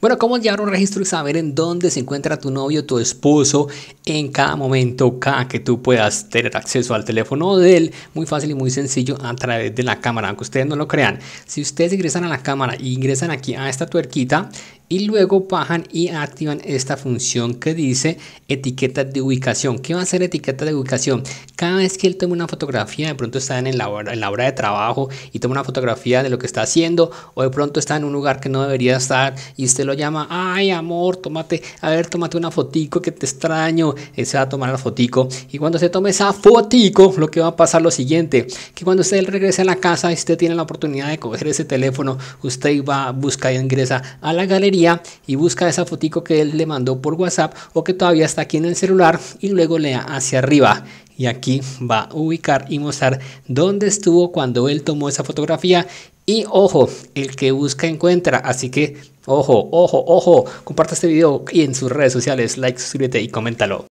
Bueno, ¿cómo llevar un registro y saber en dónde se encuentra tu novio, tu esposo en cada momento, cada que tú puedas tener acceso al teléfono de él? Muy fácil y muy sencillo a través de la cámara, aunque ustedes no lo crean. Si ustedes ingresan a la cámara e ingresan aquí a esta tuerquita y luego bajan y activan esta función que dice etiqueta de ubicación. ¿Qué va a ser etiqueta de ubicación? Cada vez que él tome una fotografía, de pronto está en la, hora, en la de trabajo y toma una fotografía de lo que está haciendo o de pronto está en un lugar que no debería estar y usted lo llama, ay amor, tómate, a ver, tómate una fotico que te extraño. Él se va a tomar la fotico y cuando se tome esa fotico, lo que va a pasar lo siguiente, que cuando usted regrese a la casa, y usted tiene la oportunidad de coger ese teléfono, usted va, a buscar y e ingresa a la galería y busca esa fotico que él le mandó por WhatsApp o que todavía está aquí en el celular y luego lea hacia arriba y aquí va a ubicar y mostrar dónde estuvo cuando él tomó esa fotografía y ojo, el que busca encuentra, así que ojo, ojo, ojo, comparta este video y en sus redes sociales, like, suscríbete y coméntalo.